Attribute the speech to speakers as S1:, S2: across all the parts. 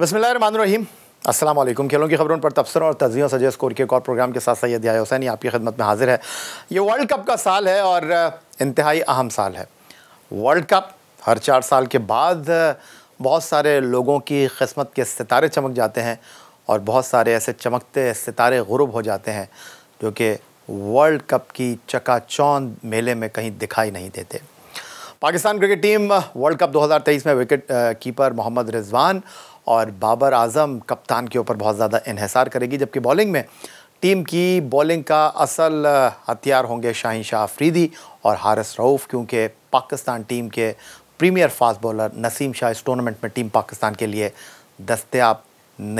S1: बसमीम असलम खेलों की खबरों पर तबसरों और तजियों सजय स्कोर के एक और प्रोग्राम के साथ सैद या हुसैनी आपकी खदमत में हाजिर है ये वर्ल्ड कप का साल है और इंतहाई अहम साल है वर्ल्ड कप हर चार साल के बाद बहुत सारे लोगों की किस्मत के सितारे चमक जाते हैं और बहुत सारे ऐसे चमकते सितारे गुरुब हो जाते हैं जो कि वर्ल्ड कप की चकाचौंद मेले में कहीं दिखाई नहीं देते Pakistan cricket team world cup 2023 में विकेट कीपर मोहम्मद रिजवान और बाबर आजम कप्तान के ऊपर बहुत ज़्यादा इहसार करेगी जबकि बॉलिंग में टीम की बॉलिंग का असल हथियार होंगे शाहिन शाह अफरीदी और हारस रऊफ़ क्योंकि पाकिस्तान टीम के premier fast bowler Naseem Shah इस टूर्नामेंट में टीम पाकिस्तान के लिए दस्तियाब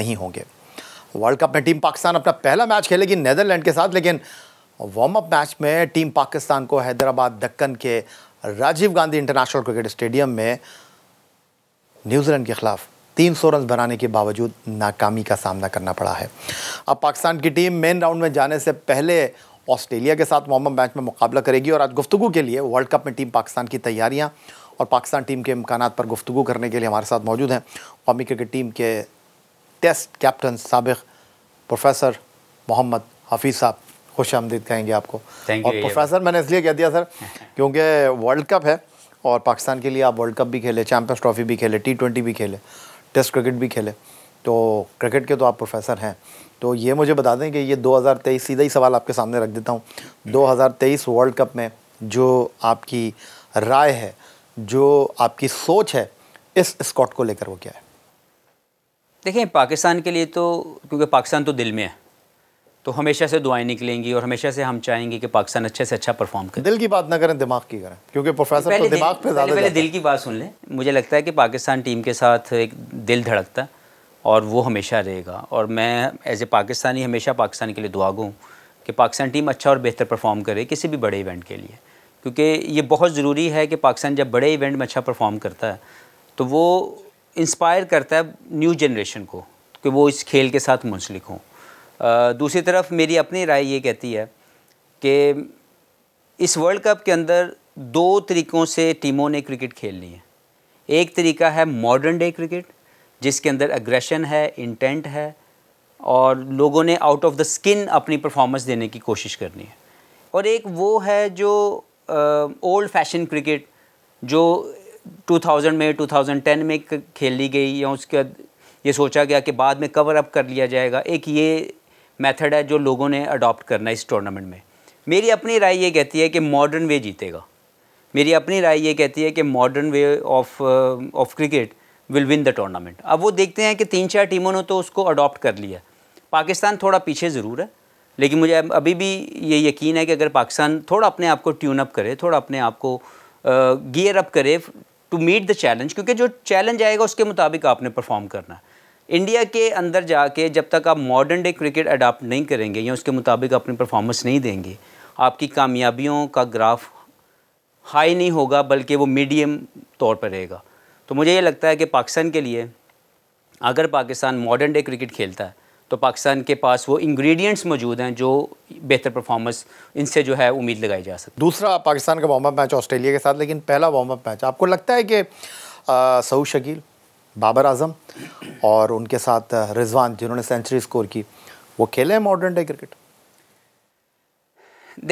S1: नहीं होंगे वर्ल्ड कप में टीम पाकिस्तान अपना पहला मैच खेलेगी नैदरलैंड के साथ लेकिन वार्म अप मैच में टीम पाकिस्तान को हैदराबाद दक्कन के Rajiv Gandhi international cricket stadium में न्यूजीलैंड के खिलाफ तीन सौ रन बनाने के बावजूद नाकामी का सामना करना पड़ा है अब पाकिस्तान की टीम मेन राउंड में जाने से पहले ऑस्ट्रेलिया के साथ मोहम्मद मैच में मुकाबला करेगी और आज गुफ्तु के लिए वर्ल्ड कप में टीम पाकिस्तान की तैयारियाँ और पाकिस्तान टीम के इम्कान पर गुफ्तु करने के लिए हमारे साथ मौजूद हैं कौमी क्रिकेट टीम के टेस्ट कैप्टन सबक प्रोफेसर मोहम्मद हफीज़ साहब खुश आमदीद कहेंगे आपको और प्रोफेसर मैंने इसलिए कह दिया सर क्योंकि वर्ल्ड कप है और पाकिस्तान के लिए आप वर्ल्ड कप भी खेले चैम्पियंस ट्रॉफी भी खेले टी ट्वेंटी भी खेले टेस्ट क्रिकेट भी खेले तो क्रिकेट के तो आप प्रोफेसर हैं तो ये मुझे बता दें कि ये 2023 सीधा ही सवाल आपके सामने रख देता हूँ 2023 हम्म। वर्ल्ड कप में जो आपकी राय है जो आपकी सोच है इस स्कॉट को लेकर वो क्या है
S2: देखें पाकिस्तान के लिए तो क्योंकि पाकिस्तान तो दिल में है तो हमेशा से दुआएं निकलेंगी और हमेशा से हम चाहेंगे कि पाकिस्तान अच्छे से अच्छा परफॉर्म करे
S1: दिल की बात ना करें दिमाग की करें क्योंकि प्रोफेसर तो दिमाग पे ज़्यादा पहले दिल
S2: की बात सुन लें मुझे लगता है कि पाकिस्तान टीम के साथ एक दिल धड़कता और वो हमेशा रहेगा और मैं एज ए पाकिस्तानी हमेशा पाकिस्तान के लिए दुआ गूँ कि पाकिस्तान टीम अच्छा और बेहतर परफॉर्म करे किसी भी बड़े इवेंट के लिए क्योंकि ये बहुत ज़रूरी है कि पाकिस्तान जब बड़े इवेंट में अच्छा परफॉर्म करता है तो वो इंस्पायर करता है न्यू जनरेशन को कि वो इस खेल के साथ मुंसलिक हों दूसरी तरफ मेरी अपनी राय ये कहती है कि इस वर्ल्ड कप के अंदर दो तरीक़ों से टीमों ने क्रिकेट खेलनी है एक तरीका है मॉडर्न डे क्रिकेट जिसके अंदर अग्रेशन है इंटेंट है और लोगों ने आउट ऑफ द स्किन अपनी परफॉर्मेंस देने की कोशिश करनी है और एक वो है जो ओल्ड फैशन क्रिकेट जो 2000 में 2010 में खेली गई या उसके ये सोचा गया कि बाद में कवर अप कर लिया जाएगा एक ये मेथड है जो लोगों ने अडॉप्ट करना है इस टूर्नामेंट में मेरी अपनी राय ये कहती है कि मॉडर्न वे जीतेगा मेरी अपनी राय ये कहती है कि modern way of of cricket will win the tournament अब वो देखते हैं कि तीन चार टीमों ने तो उसको अडॉप्ट कर लिया पाकिस्तान थोड़ा पीछे ज़रूर है लेकिन मुझे अभी भी ये यकीन है कि अगर पाकिस्तान थोड़ा अपने आप को ट्यून अप करे थोड़ा अपने आप को गियर uh, अप करे टू मीट द चैलेंज क्योंकि जो चैलेंज आएगा उसके मुताबिक आपने परफॉर्म करना है इंडिया के अंदर जाके जब तक आप मॉडर्न डे क्रिकेट अडाप्ट नहीं करेंगे या उसके मुताबिक अपनी परफॉर्मेंस नहीं देंगे आपकी कामयाबियों का ग्राफ हाई नहीं होगा बल्कि वो मीडियम तौर पर रहेगा तो मुझे ये लगता है कि पाकिस्तान के लिए अगर पाकिस्तान मॉडर्न डे क्रिकेट खेलता है तो पाकिस्तान के पास वो इंग्रेडिएंट्स मौजूद हैं जो बेहतर परफॉर्मेंस इनसे जो है उम्मीद लगाई जा सकती
S1: दूसरा पाकिस्तान का वार्म अप मैच ऑस्ट्रेलिया के साथ लेकिन पहला वार्म अप मैच आपको लगता है कि सऊद शकील बाबर आजम और उनके साथ रिजवान जिन्होंने सेंचुरी स्कोर की वो खेले हैं मॉडर्न डे क्रिकेट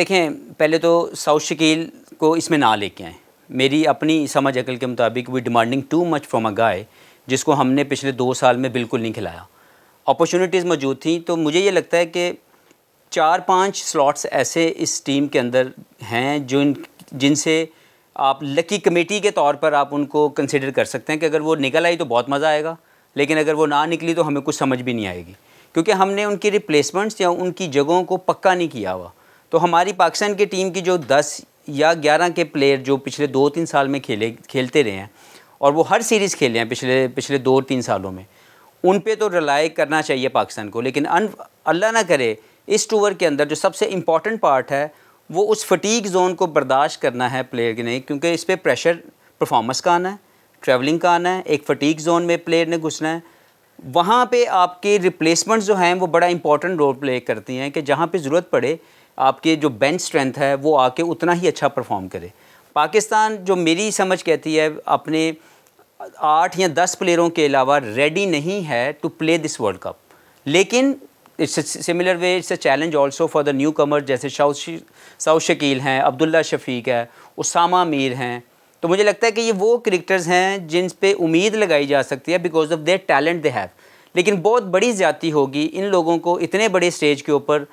S2: देखें पहले तो साउथ शकील को इसमें ना लेके आए मेरी अपनी समझ अकल के मुताबिक we demanding too much from a guy जिसको हमने पिछले दो साल में बिल्कुल नहीं खिलाया अपॉर्चुनिटीज़ मौजूद थी तो मुझे ये लगता है कि चार पांच स्लॉट्स ऐसे इस टीम के अंदर हैं जो जिनसे आप लकी कमेटी के तौर पर आप उनको कंसिडर कर सकते हैं कि अगर वो निकल आई तो बहुत मज़ा आएगा लेकिन अगर वो ना निकली तो हमें कुछ समझ भी नहीं आएगी क्योंकि हमने उनकी रिप्लेसमेंट्स या उनकी जगहों को पक्का नहीं किया हुआ तो हमारी पाकिस्तान की टीम की जो दस या ग्यारह के प्लेयर जो पिछले दो तीन साल में खेले खेलते रहे हैं और वो हर सीरीज़ खेले हैं पिछले पिछले दो तीन सालों में उन पे तो रिलाई करना चाहिए पाकिस्तान को लेकिन अन अल्लाह ना करे इस टूर के अंदर जो सबसे इम्पॉर्टेंट पार्ट है वो उस फटीक जोन को बर्दाश्त करना है प्लेयर के नहीं क्योंकि इस पर प्रेशर परफॉर्मेंस का आना है ट्रैवलिंग का आना है एक फटीक जोन में प्लेयर ने घुसना है वहाँ पे आपके रिप्लेसमेंट जो हैं वो बड़ा इंपॉर्टेंट रोल प्ले करती हैं कि जहाँ पे ज़रूरत पड़े आपके जो बेंच स्ट्रेंथ है वो आके उतना ही अच्छा परफॉर्म करे पाकिस्तान जो मेरी समझ कहती है अपने आठ या दस प्लेयरों के अलावा रेडी नहीं है to play this world cup लेकिन it's similar way it's a challenge also for the newcomer जैसे साउथ शकील हैं अब्दुल्ला शफीक है उसामा मीर हैं तो मुझे लगता है कि ये वो क्रिकेटर्स हैं जिन पे उम्मीद लगाई जा सकती है because of their talent they have लेकिन बहुत बड़ी ज़्यादती होगी इन लोगों को इतने बड़े स्टेज के ऊपर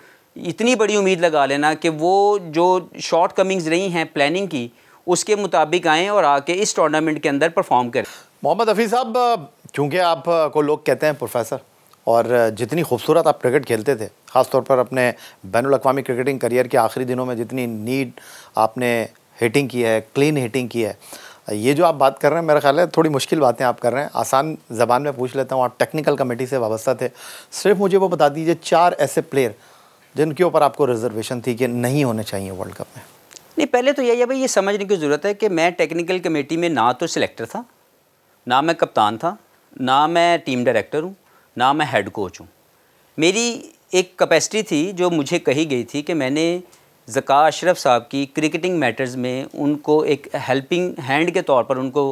S2: इतनी बड़ी उम्मीद लगा लेना कि वो जो शॉर्ट कमिंग्स रही हैं प्लानिंग की उसके मुताबिक आएँ और आके इस टूर्नामेंट के अंदर परफॉर्म करें
S1: मोहम्मद हफ़ी साहब क्योंकि आप को लोग कहते हैं प्रोफेसर और जितनी खूबसूरत आप क्रिकेट खेलते थे ख़ास तौर पर अपने बैन अवी क्रिकेटिंग करियर के आखिरी दिनों में जितनी नीड आपने हिटिंग की है क्लीन हिटिंग की है ये जो आप बात कर रहे हैं मेरा ख्याल है थोड़ी मुश्किल बातें आप कर रहे हैं आसान ज़बान में पूछ लेता हूँ आप टेक्निकल कमेटी से वाबस्ता थे सिर्फ मुझे वो बता दीजिए चार ऐसे प्लेयर जिनके ऊपर आपको रिजर्वेशन थी कि नहीं होने चाहिए वर्ल्ड कप में
S2: नहीं पहले तो यही है भाई ये समझने की ज़रूरत है कि मैं टेक्निकल कमेटी में ना तो सिलेक्टर था ना मैं कप्तान था ना मैं टीम डायरेक्टर हूँ ना मैं हेड कोच हूँ मेरी एक कैपेसिटी थी जो मुझे कही गई थी कि मैंने ज़का अशरफ साहब की क्रिकेटिंग मैटर्स में उनको एक हेल्पिंग हैंड के तौर पर उनको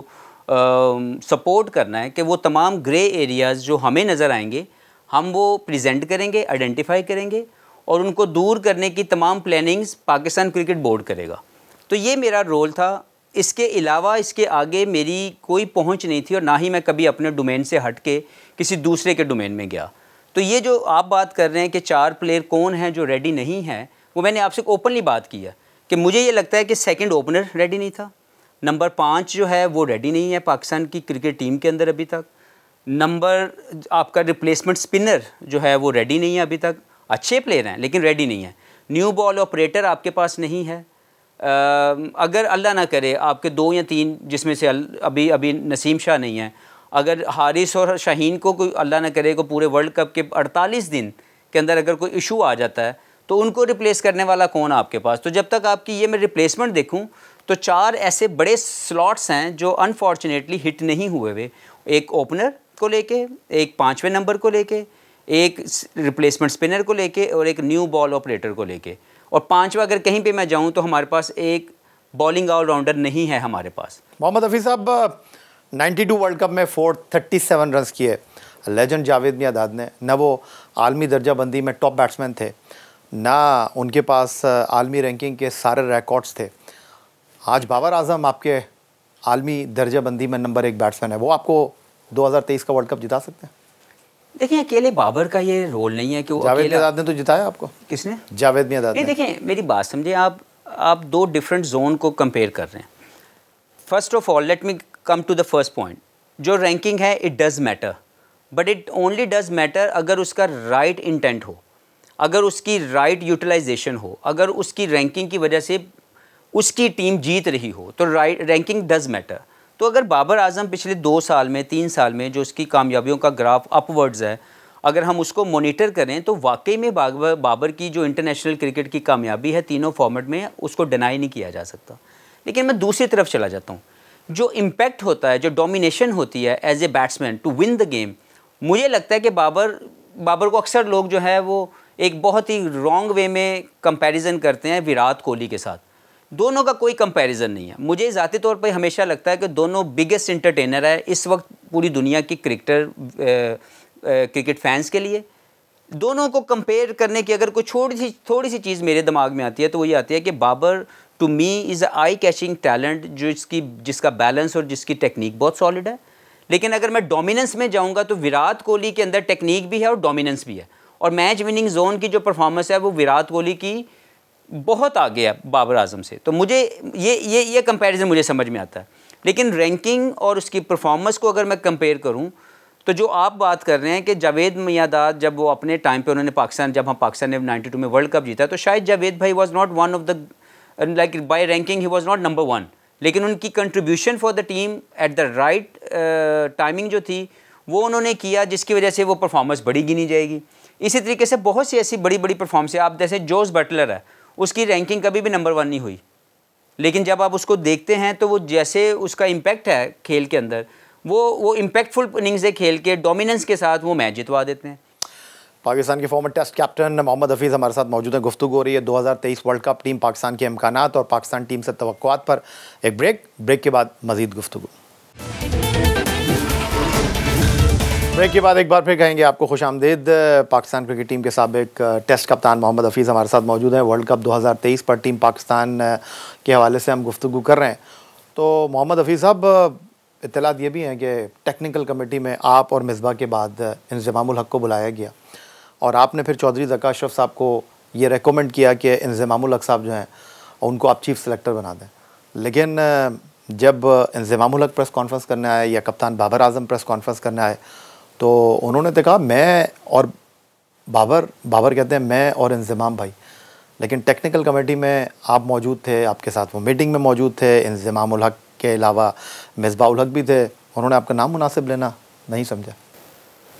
S2: सपोर्ट करना है कि वो तमाम ग्रे एरियाज़ जो हमें नज़र आएंगे हम वो प्रेजेंट करेंगे आइडेंटिफाई करेंगे और उनको दूर करने की तमाम प्लानिंग्स पाकिस्तान क्रिकेट बोर्ड करेगा तो ये मेरा रोल था इसके अलावा इसके आगे मेरी कोई पहुंच नहीं थी और ना ही मैं कभी अपने डोमेन से हट के किसी दूसरे के डोमेन में गया तो ये जो आप बात कर रहे हैं कि चार प्लेयर कौन हैं जो रेडी नहीं हैं वो मैंने आपसे ओपनली बात की है कि मुझे ये लगता है कि सेकंड ओपनर रेडी नहीं था नंबर पाँच जो है वो रेडी नहीं है पाकिस्तान की क्रिकेट टीम के अंदर अभी तक नंबर आपका रिप्लेसमेंट स्पिनर जो है वो रेडी नहीं है अभी तक अच्छे प्लेयर हैं लेकिन रेडी नहीं है न्यू बॉल ऑपरेटर आपके पास नहीं है आ, अगर अल्लाह ना करे आपके दो या तीन जिसमें से अभी अभी नसीम शाह नहीं है अगर हारिस और शाहीन को कोई अल्लाह ना करे को पूरे वर्ल्ड कप के 48 दिन के अंदर अगर कोई इशू आ जाता है तो उनको रिप्लेस करने वाला कौन है आपके पास तो जब तक आपकी ये मैं रिप्लेसमेंट देखूँ तो चार ऐसे बड़े स्लॉट्स हैं जो अनफॉर्चुनेटली हिट नहीं हुए हुए एक ओपनर को लेके एक पाँचवें नंबर को लेके एक रिप्लेसमेंट स्पिनर को लेके और एक न्यू बॉल ऑपरेटर को लेके और पांचवा अगर कहीं पे मैं जाऊं तो हमारे पास एक बॉलिंग ऑलराउंडर नहीं है हमारे
S1: पास मोहम्मद हफीज़ साहब 92 वर्ल्ड कप में फोर थर्टी सेवन रन किए लेजेंड जावेद मियादाद ने ना वो आलमी दर्जाबंदी में टॉप बैट्समैन थे ना उनके पास आलमी रैंकिंग के सारे रिकॉर्ड्स थे आज बाबर आजम आपके आलमी दर्जाबंदी में नंबर एक बैट्समैन है वो आपको 2023 का वर्ल्ड कप जिता सकते हैं
S2: देखिए अकेले बाबर का ये रोल नहीं है कि वो जावेद मियादाद ने तो जिताया आपको किसने जावेद मियादाद नहीं देखिए मेरी बात समझे आप आप दो डिफरेंट जोन को कंपेयर कर रहे हैं first of all let me come to the first point जो रैंकिंग है it does matter but it only does matter अगर उसका राइट right इंटेंट हो अगर उसकी राइट right यूटिलाइजेशन हो अगर उसकी रैंकिंग की वजह से उसकी टीम जीत रही हो तो राइट रैंकिंग डज़ मैटर तो अगर बाबर आजम पिछले दो साल में तीन साल में जो उसकी कामयाबियों का ग्राफ अपवर्ड्स है अगर हम उसको मॉनिटर करें तो वाकई में बाबर बाबर की जो इंटरनेशनल क्रिकेट की कामयाबी है तीनों फॉर्मेट में उसको डिनाई नहीं किया जा सकता लेकिन मैं दूसरी तरफ चला जाता हूँ जो इम्पैक्ट होता है जो डोमिनेशन होती है as a batsman to win the game मुझे लगता है कि बाबर बाबर को अक्सर लोग जो है वो एक बहुत ही रॉन्ग वे में कंपैरिजन करते हैं विराट कोहली के साथ दोनों का कोई कंपैरिजन नहीं है मुझे ज़ाती तौर पर हमेशा लगता है कि दोनों बिगेस्ट इंटरटेनर है इस वक्त पूरी दुनिया के क्रिकेटर क्रिकेट फैंस के लिए दोनों को कंपेयर करने की अगर कोई छोटी सी थोड़ी सी चीज़ मेरे दिमाग में आती है तो वो ये आती है कि Babar to me is eye catching talent जो इसकी जिसका बैलेंस और जिसकी टेक्निक बहुत सॉलिड है लेकिन अगर मैं डोमिनेंस में जाऊंगा तो विराट कोहली के अंदर टेक्निक भी है और डोमिनेंस भी है और मैच विनिंग जोन की जो परफॉर्मेंस है वो विराट कोहली की बहुत आगे है बाबर आजम से तो मुझे ये ये ये कंपैरिजन मुझे समझ में आता है लेकिन रैंकिंग और उसकी परफॉर्मेंस को अगर मैं कंपेयर करूँ तो जो आप बात कर रहे हैं कि जावेद मियादाद जब वो अपने टाइम पे उन्होंने पाकिस्तान जब हम पाकिस्तान ने 92 में वर्ल्ड कप जीता तो शायद जावेद भाई was not one of the like by ranking he was not number one लेकिन उनकी contribution for the team at the right timing जो थी वो उन्होंने किया जिसकी वजह से वो परफॉर्मेंस बड़ी गिनी जाएगी इसी तरीके से बहुत सी ऐसी बड़ी बड़ी परफॉर्मेंस है आप जैसे जोस बटलर है उसकी रैंकिंग कभी भी नंबर वन नहीं हुई लेकिन जब आप उसको देखते हैं तो वो जैसे उसका इम्पैक्ट है खेल के अंदर वो वो इम्पैक्टफुल इनिंग्स है खेल के डोमिनेंस के साथ वो मैच जितवा देते हैं
S1: पाकिस्तान के former test captain Mohammad Hafeez हमारे साथ मौजूद हैं गुफ्तु हो रही है 2023 वर्ल्ड कप टीम पाकिस्तान के अम्कान और पाकिस्तान टीम से तो पर एक ब्रेक ब्रेक के बाद मजीद गुफ्तु ब्रेक के बाद एक बार फिर कहेंगे आपको खुश आमदेद पाकिस्तान क्रिकेट टीम के सबक टेस्ट कप्तान मोहम्मद हफीज़ हमारे साथ मौजूद हैं वर्ल्ड कप 2023 पर टीम पाकिस्तान के हवाले से हम गुफ्तु कर रहे हैं तो मोहम्मद हफीज़ साहब इतलात ये भी हैं कि टेक्निकल कमेटी में आप और मिसबा के बाद इंजमाम हक को बुलाया गया और आपने फिर चौधरी जका अशरफ साहब को ये रेकमेंड किया कि इंजमाम साहब जो हैं उनको आप चीफ सेलेक्टर बना दें लेकिन जब इंजमामुल प्रेस कॉन्फ्रेंस करने आए या कप्तान बाबर आजम प्रेस कॉन्फ्रेंस करने आए तो उन्होंने तो कहा मैं और बाबर बाबर कहते हैं मैं और इंजमाम भाई लेकिन टेक्निकल कमेटी में आप मौजूद थे आपके साथ वो मीटिंग में मौजूद थे इंजमामुल के अलावा मिसबा हक भी थे उन्होंने आपका नाम मुनासिब लेना नहीं समझा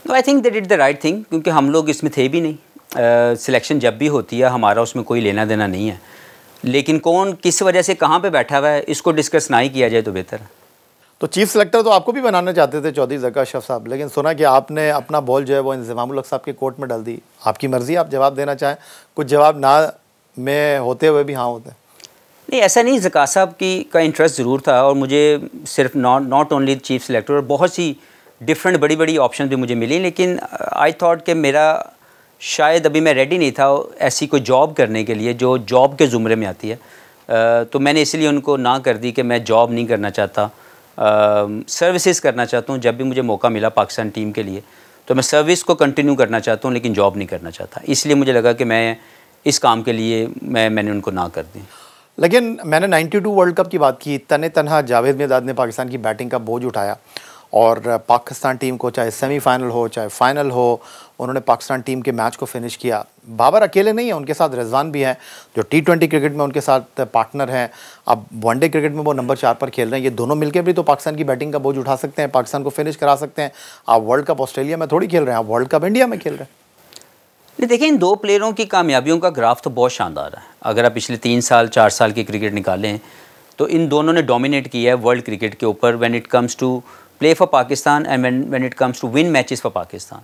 S2: तो I think that did the right thing क्योंकि हम लोग इसमें थे भी नहीं सिलेक्शन जब भी होती है हमारा उसमें कोई लेना देना नहीं है लेकिन कौन किस वजह से कहाँ पे बैठा हुआ है इसको डिस्कस ना ही किया जाए तो बेहतर
S1: है तो चीफ सेलेक्टर तो आपको भी बनाना चाहते थे चौधरी जका शफ साहब लेकिन सुना कि आपने अपना बॉल जो है वो इंजमामुल साहब के कोर्ट में डाल दी आपकी मर्ज़ी आप जवाब देना चाहें कुछ जवाब ना में होते हुए भी हाँ होते हैं
S2: नहीं ऐसा नहीं जका साहब की का इंटरेस्ट ज़रूर था और मुझे सिर्फ not not only chief selector और बहुत सी डिफरेंट बड़ी बड़ी ऑप्शन भी मुझे मिली लेकिन आई uh, थॉट कि मेरा शायद अभी मैं रेडी नहीं था ऐसी कोई जॉब करने के लिए जो जॉब के ज़ुमरे में आती है uh, तो मैंने इसलिए उनको ना कर दी कि मैं जॉब नहीं करना चाहता सर्विसेज um, करना चाहता हूँ जब भी मुझे मौका मिला पाकिस्तान टीम के लिए तो मैं सर्विस को कंटिन्यू करना चाहता हूँ लेकिन जॉब नहीं करना चाहता इसलिए मुझे लगा कि मैं इस काम के लिए मैं मैंने उनको ना कर दी
S1: लेकिन मैंने 92 वर्ल्ड कप की बात की तने तनहा जावेद मेदाद ने पाकिस्तान की बैटिंग का बोझ उठाया और पाकिस्तान टीम को चाहे सेमीफाइनल हो चाहे फ़ाइनल हो उन्होंने पाकिस्तान टीम के मैच को फिनिश किया बाबर अकेले नहीं है उनके साथ रिजवान भी हैं जो टी ट्वेंटी क्रिकेट में उनके साथ पार्टनर हैं अब वनडे क्रिकेट में वो नंबर चार पर खेल रहे हैं ये दोनों मिलकर भी तो पाकिस्तान की बैटिंग का बोझ उठा सकते हैं पाकिस्तान को फिनिश करा सकते हैं आप वर्ल्ड कप ऑस्ट्रेलिया में थोड़ी खेल रहे हैं आप वर्ल्ड कप इंडिया में खेल रहे हैं
S2: नहीं देखिए इन दो प्लेयरों की कामयाबियों का ग्राफ तो बहुत शानदार है अगर आप पिछले तीन साल चार साल की क्रिकेट निकालें तो इन दोनों ने डोमिनेट किया है वर्ल्ड क्रिकेट के ऊपर when it comes to play for Pakistan and when it comes to win matches for Pakistan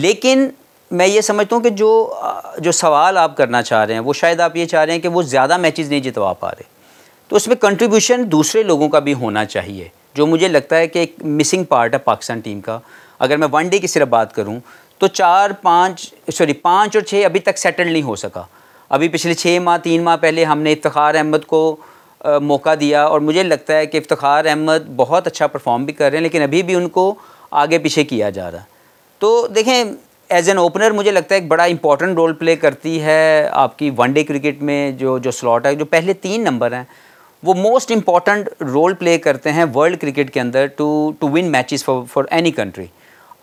S2: लेकिन मैं ये समझता हूँ कि जो जो सवाल आप करना चाह रहे हैं वो शायद आप ये चाह रहे हैं कि वो ज़्यादा मैचेस नहीं जितवा पा रहे तो उसमें कंट्रीब्यूशन दूसरे लोगों का भी होना चाहिए जो मुझे लगता है कि एक मिसिंग पार्ट है पाकिस्तान टीम का अगर मैं वन डे की सिर्फ बात करूँ तो चार पाँच सॉरी पाँच और छः अभी तक सेटल नहीं हो सका अभी पिछले छः माह तीन माह पहले हमने इफ्तार अहमद को मौका दिया और मुझे लगता है कि इफ्तार अहमद बहुत अच्छा परफॉर्म भी कर रहे हैं लेकिन अभी भी उनको आगे पीछे किया जा रहा तो देखें एज एन ओपनर मुझे लगता है एक बड़ा इंपॉर्टेंट रोल प्ले करती है आपकी वनडे क्रिकेट में जो जो स्लॉट है जो पहले तीन नंबर हैं वो मोस्ट इम्पॉर्टेंट रोल प्ले करते हैं वर्ल्ड क्रिकेट के अंदर to to win matches for for any country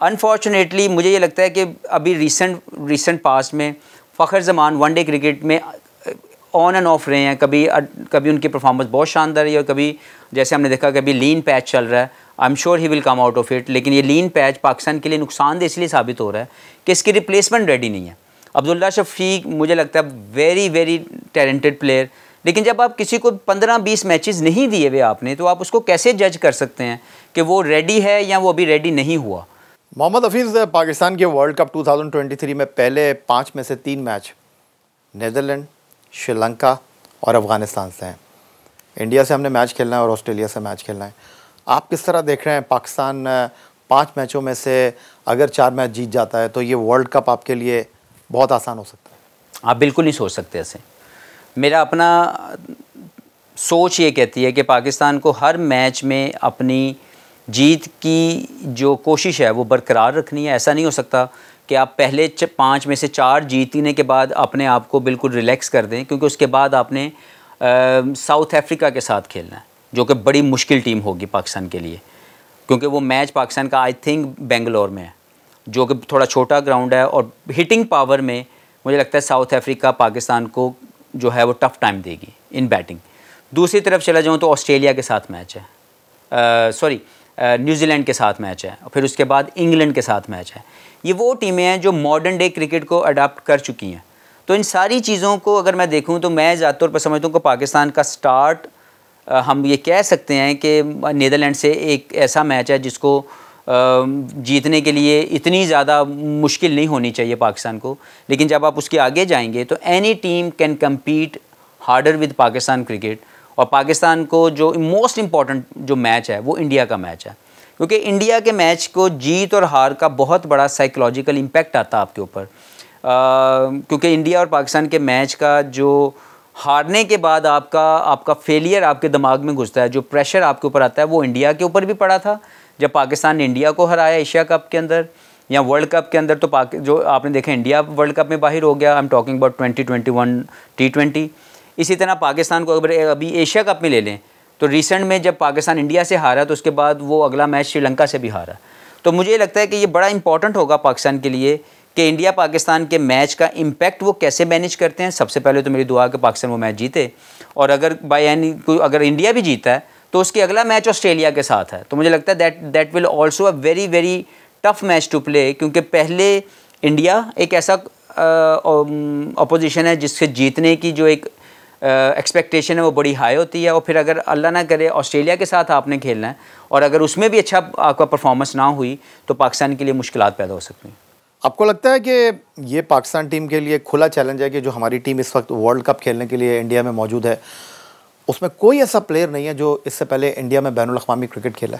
S2: unfortunately मुझे ये लगता है कि अभी रिसेंट रिसेंट पास्ट में फ़खर जमान वनडे क्रिकेट में ऑन एंड ऑफ रहे हैं कभी कभी उनकी परफॉर्मेंस बहुत शानदार रही है और कभी जैसे हमने देखा कभी लीन पैच चल रहा है I am sure he will come out of it लेकिन ये लीन पैच पाकिस्तान के लिए नुकसानदेह इसलिए साबित हो रहा है कि इसकी रिप्लेसमेंट रेडी नहीं है अब्दुल्ला शफीक मुझे लगता है वेरी वेरी टैलेंटेड प्लेयर लेकिन जब आप किसी को 15-20 मैचेस नहीं दिए हुए आपने तो आप उसको
S1: कैसे जज कर सकते हैं कि वो रेडी है या वो अभी रेडी नहीं हुआ मोहम्मद हफीज़ पाकिस्तान के वर्ल्ड कप 2023 में पहले पाँच में से तीन मैच नेदरलैंड श्रीलंका और अफ़गानिस्तान से हैं इंडिया से हमने मैच खेलना है और ऑस्ट्रेलिया से मैच खेलना है आप किस तरह देख रहे हैं पाकिस्तान पाँच मैचों में से अगर चार मैच जीत जाता है तो ये वर्ल्ड कप आपके लिए बहुत आसान हो सकता है आप बिल्कुल नहीं सोच सकते ऐसे
S2: मेरा अपना सोच ये कहती है कि पाकिस्तान को हर मैच में अपनी जीत की जो कोशिश है वो बरकरार रखनी है ऐसा नहीं हो सकता कि आप पहले पाँच में से चार जीतने के बाद अपने आप को बिल्कुल रिलैक्स कर दें क्योंकि उसके बाद आपने साउथ अफ्रीका के साथ खेलना है जो कि बड़ी मुश्किल टीम होगी पाकिस्तान के लिए क्योंकि वो मैच पाकिस्तान का आई थिंक बेंगलोर में है जो कि थोड़ा छोटा ग्राउंड है और हिटिंग पावर में मुझे लगता है साउथ अफ्रीका पाकिस्तान को जो है वो टफ़ टाइम देगी इन बैटिंग दूसरी तरफ चला जाऊँ तो ऑस्ट्रेलिया के साथ मैच है सॉरी न्यूजीलैंड के साथ मैच है और फिर उसके बाद इंग्लैंड के साथ मैच है ये वो टीमें हैं जो मॉडर्न डे क्रिकेट को अडाप्ट कर चुकी हैं तो इन सारी चीज़ों को अगर मैं देखूँ तो मैं ज़्यादा तौर पर समझता हूँ कि पाकिस्तान का स्टार्ट हम ये कह सकते हैं कि नीदरलैंड से एक ऐसा मैच है जिसको जीतने के लिए इतनी ज़्यादा मुश्किल नहीं होनी चाहिए पाकिस्तान को लेकिन जब आप उसके आगे जाएंगे तो any team can compete harder with Pakistan cricket और पाकिस्तान को जो मोस्ट इम्पॉर्टेंट जो मैच है वो इंडिया का मैच है क्योंकि इंडिया के मैच को जीत और हार का बहुत बड़ा साइकोलॉजिकल इम्पैक्ट आता है आपके ऊपर क्योंकि इंडिया और पाकिस्तान के मैच का जो हारने के बाद आपका आपका फेलियर आपके दिमाग में घुसता है जो प्रेशर आपके ऊपर आता है वो इंडिया के ऊपर भी पड़ा था जब पाकिस्तान ने इंडिया को हराया एशिया कप के अंदर या वर्ल्ड कप के अंदर तो पाकि जो आपने देखा इंडिया वर्ल्ड कप में बाहर हो गया I am talking about twenty twenty one T twenty इसी तरह पाकिस्तान को अगर अभी एशिया कप में ले लें तो रिसेंट में जब पाकिस्तान इंडिया से हारा तो उसके बाद वो अगला मैच श्रीलंका से भी हारा तो मुझे लगता है कि ये बड़ा इंपॉर्टेंट होगा पाकिस्तान के लिए कि इंडिया पाकिस्तान के मैच का इम्पैक्ट वो कैसे मैनेज करते हैं सबसे पहले तो मेरी दुआ कि पाकिस्तान वो मैच जीते और अगर बाई एनी कोई अगर इंडिया भी जीता है तो उसके अगला मैच ऑस्ट्रेलिया के साथ है तो मुझे लगता है that that will also a very very tough match to play क्योंकि पहले इंडिया एक ऐसा अपोजिशन है जिससे जीतने की जो एक एक्सपेक्टेशन है वो बड़ी हाई होती है और फिर अगर अल्लाह ना करे ऑस्ट्रेलिया के साथ आपने खेलना है और अगर उसमें भी अच्छा आपका परफॉर्मेंस ना हुई तो पाकिस्तान के लिए मुश्किल पैदा हो सकती
S1: हैं आपको लगता है कि ये पाकिस्तान टीम के लिए खुला चैलेंज है कि जो हमारी टीम इस वक्त वर्ल्ड कप खेलने के लिए इंडिया में मौजूद है उसमें कोई ऐसा प्लेयर नहीं है जो इससे पहले इंडिया में बैन अवी क्रिकेट खेला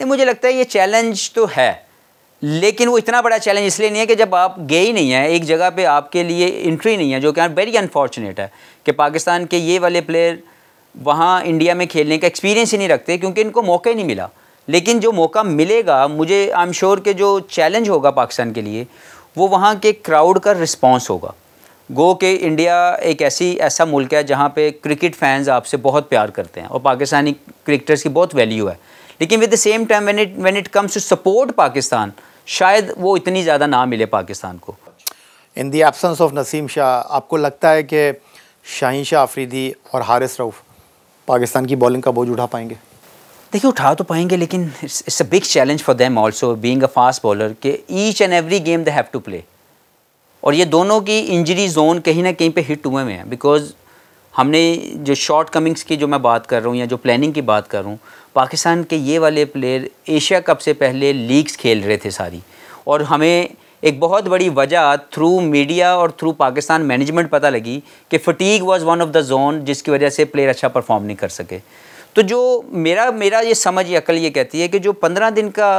S2: है मुझे लगता है ये चैलेंज तो है लेकिन वो इतना बड़ा चैलेंज इसलिए नहीं है कि जब आप गए ही नहीं हैं एक जगह पे आपके लिए इंट्री नहीं है जो कि वेरी अनफॉर्चुनेट है कि पाकिस्तान के ये वाले प्लेयर वहाँ इंडिया में खेलने का एक्सपीरियंस ही नहीं रखते क्योंकि इनको मौका ही नहीं मिला लेकिन जो मौका मिलेगा मुझे आई एम श्योर के जो चैलेंज होगा पाकिस्तान के लिए वो वहाँ के क्राउड का रिस्पॉन्स होगा गो के इंडिया एक ऐसी ऐसा मुल्क है जहाँ पे क्रिकेट फैंस आपसे बहुत प्यार करते हैं और पाकिस्तानी क्रिकेटर्स की बहुत वैल्यू है लेकिन with the same time when it when it comes to support Pakistan शायद
S1: वो इतनी ज़्यादा
S2: ना मिले पाकिस्तान को
S1: in the absence of Naseem Shah आपको लगता है कि शाहीन शाह आफरीदी और हारिस रऊफ़ पाकिस्तान की बॉलिंग का बोझ उठा पाएंगे देखिए उठा तो पाएंगे लेकिन it's a big challenge for them also being a fast bowler के
S2: each and every game they have to play और ये दोनों की इंजरी जोन कहीं ना कहीं पे हिट हुए हुए हैं बिकॉज हमने जो शॉर्ट कमिंग्स की जो मैं बात कर रहा हूँ या जो प्लानिंग की बात कर रहा हूँ पाकिस्तान के ये वाले प्लेयर एशिया कप से पहले लीग्स खेल रहे थे सारी और हमें एक बहुत बड़ी वजह थ्रू मीडिया और थ्रू पाकिस्तान मैनेजमेंट पता लगी कि fatigue was one of the zone जिसकी वजह से प्लेयर अच्छा परफॉर्म नहीं कर सके तो जो मेरा मेरा ये समझ या अकल ये कहती है कि जो पंद्रह दिन का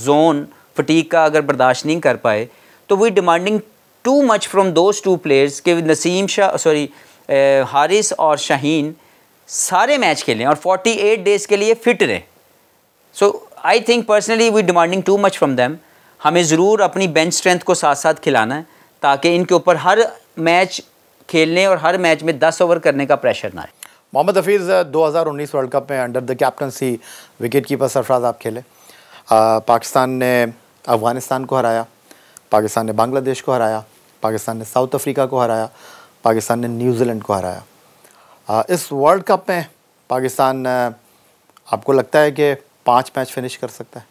S2: जोन फटीक का अगर बर्दाश्त नहीं कर पाए तो we demanding too much from those two players के नसीम शाह सॉरी हारिस और शाहीन सारे मैच खेलें और 48 डेज़ के लिए फिट रहें so I think personally we demanding too much from them हमें ज़रूर अपनी बेंच स्ट्रेंथ को साथ साथ खिलाना है ताकि इनके ऊपर हर मैच खेलने और हर मैच में दस ओवर करने का प्रेशर ना आए
S1: मोहम्मद हफीज़ 2019 वर्ल्ड कप में under the captaincy wicket keeper Sarfaraz आप खेले आ, पाकिस्तान ने अफ़गानिस्तान को हराया पाकिस्तान ने बांग्लादेश को हराया पाकिस्तान ने साउथ अफ्रीका को हराया पाकिस्तान ने न्यूजीलैंड को हराया इस वर्ल्ड कप में पाकिस्तान आपको लगता है कि पाँच मैच फिनिश कर सकता है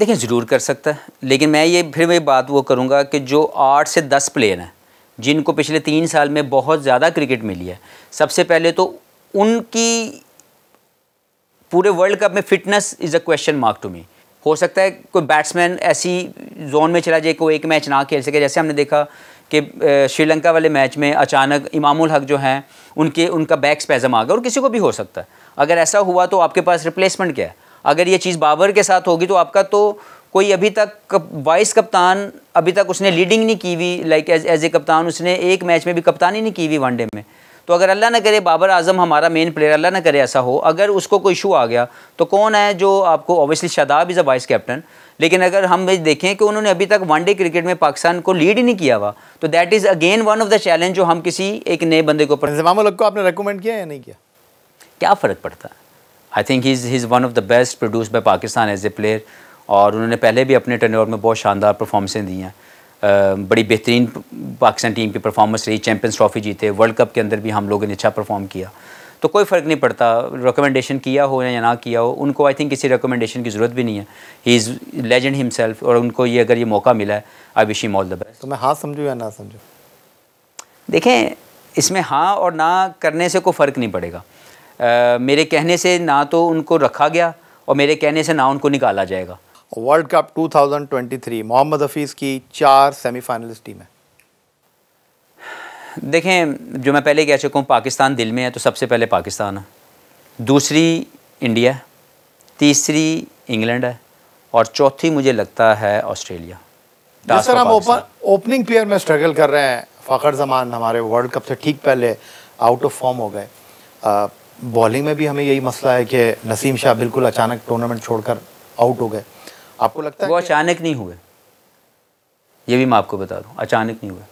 S1: देखिए ज़रूर कर सकता है
S2: लेकिन मैं ये फिर वही बात वो करूँगा कि जो आठ से दस प्लेयर हैं जिनको पिछले तीन साल में बहुत ज़्यादा क्रिकेट मिली है सबसे पहले तो उनकी पूरे वर्ल्ड कप में fitness is a question mark to me हो सकता है कोई बैट्समैन ऐसी जोन में चला जाए कोई एक मैच ना खेल सके जैसे हमने देखा कि श्रीलंका वाले मैच में अचानक इमामुल हक जो हैं उनके उनका बैक स्पैजम आ गया और किसी को भी हो सकता है अगर ऐसा हुआ तो आपके पास रिप्लेसमेंट क्या है अगर ये चीज़ बाबर के साथ होगी तो आपका तो कोई अभी तक वाइस कप्तान अभी तक उसने लीडिंग नहीं की हुई लाइक एज एज ए कप्तान उसने एक मैच में भी कप्तानी नहीं की हुई वनडे में तो अगर अल्लाह ना करे बाबर आजम हमारा मेन प्लेयर अल्लाह ना करे ऐसा हो अगर उसको कोई इशू आ गया तो कौन है जो आपको obviously Shadab is a vice captain लेकिन अगर हम देखें कि उन्होंने अभी तक वनडे क्रिकेट में पाकिस्तान को लीड ही नहीं किया हुआ तो that is again one of the challenge जो हम किसी एक नए बंदे को ऊपर को आपने रिकमेंड किया या नहीं किया क्या फ़र्क पड़ता है I think he is one of the best produce by Pakistan as a player और उन्होंने पहले भी अपने टर्न में बहुत शानदार परफॉर्मेंसें दी हैं बड़ी बेहतरीन पाकिस्तान टीम की परफॉर्मेंस रही चैम्पियंस ट्रॉफी जीते वर्ल्ड कप के अंदर भी हम लोगों ने अच्छा परफॉर्म किया तो कोई फ़र्क नहीं पड़ता रिकमेंडेशन किया हो या ना किया हो उनको आई थिंक किसी रिकमेंडेशन की ज़रूरत भी नहीं है ही इज़ लेजेंड हिमसेल्फ और उनको ये अगर ये मौका मिला है I wish him all the best
S1: तो मैं हाँ समझूँ या ना समझूँ
S2: देखें इसमें हाँ और ना करने से कोई फ़र्क नहीं पड़ेगा आ, मेरे कहने से ना तो उनको रखा गया और मेरे कहने से ना उनको निकाला जाएगा वर्ल्ड कप 2023 मोहम्मद
S1: हफीज़ की चार सेमीफाइनलिस्ट है
S2: देखें जो मैं पहले कह चुका हूँ पाकिस्तान दिल में है तो सबसे पहले पाकिस्तान है दूसरी इंडिया तीसरी इंग्लैंड है और चौथी मुझे लगता है ऑस्ट्रेलिया जिस तरह हम ओपन
S1: ओपनिंग प्लेयर में स्ट्रगल कर रहे हैं फ़खर जमान हमारे वर्ल्ड कप से ठीक पहले आउट ऑफ फॉर्म हो गए बॉलिंग में भी हमें यही मसला है कि नसीम शाह बिल्कुल अचानक टूर्नामेंट छोड़कर आउट हो गए
S2: आपको लगता है वो अचानक नहीं हुए ये भी मैं आपको बता दूँ अचानक नहीं हुए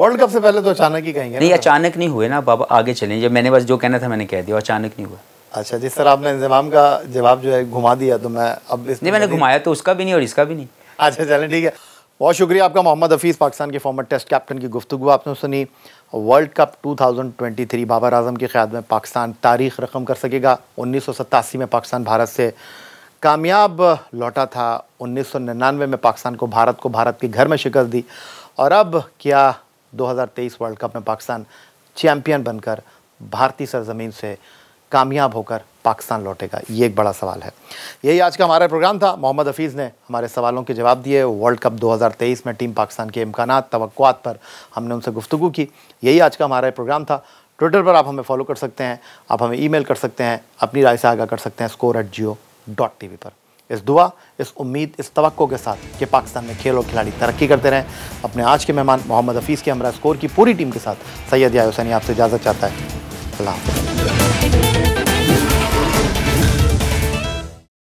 S1: वर्ल्ड कप से पहले तो अचानक ही कहेंगे नहीं
S2: अचानक नहीं हुए ना बाबा आगे चले जब मैंने बस जो कहना था मैंने कह दिया अचानक नहीं हुआ
S1: अच्छा जिस तरह आपने इंजमाम का जवाब जो है घुमा दिया तो मैं अब इस नहीं मैंने घुमाया तो उसका भी नहीं और इसका भी नहीं अच्छा चलें ठीक है बहुत शुक्रिया आपका मोहम्मद हफीज़ पाकिस्तान के फॉर्मर टेस्ट कैप्टन की गुफ्तु आपने सुनी वर्ल्ड कप 2023 बाबर आजम के ख्याल में पाकिस्तान तारीख रकम कर सकेगा उन्नीस में पाकिस्तान भारत से कामयाब लौटा था 1999 में पाकिस्तान को भारत को भारत के घर में शिकस्त दी और अब क्या 2023 वर्ल्ड कप में पाकिस्तान चैम्पियन बनकर भारतीय सरजमीन से कामयाब होकर पाकिस्तान लौटेगा ये एक बड़ा सवाल है यही आज का हमारा प्रोग्राम था मोहम्मद हफीज़ ने हमारे सवालों के जवाब दिए वर्ल्ड कप 2023 में टीम पाकिस्तान के इम्कान तवक़ात पर हमने उनसे गुफ्तु की यही आज का हमारा प्रोग्राम था ट्विटर पर आप हमें फॉलो कर सकते हैं आप हमें ईमेल कर सकते हैं अपनी राय से आगा कर सकते हैं score at Geo dot T पर इस दुआ इस उम्मीद इस तो के साथ कि पाकिस्तान में खेल और खिलाड़ी तरक्की करते रहें अपने आज के मेहमान मोहम्मद हफीज़ के हमरा स्कोर की पूरी टीम के साथ सैयद या हुसैनी आपसे इजाज़त चाहता है अल्लाह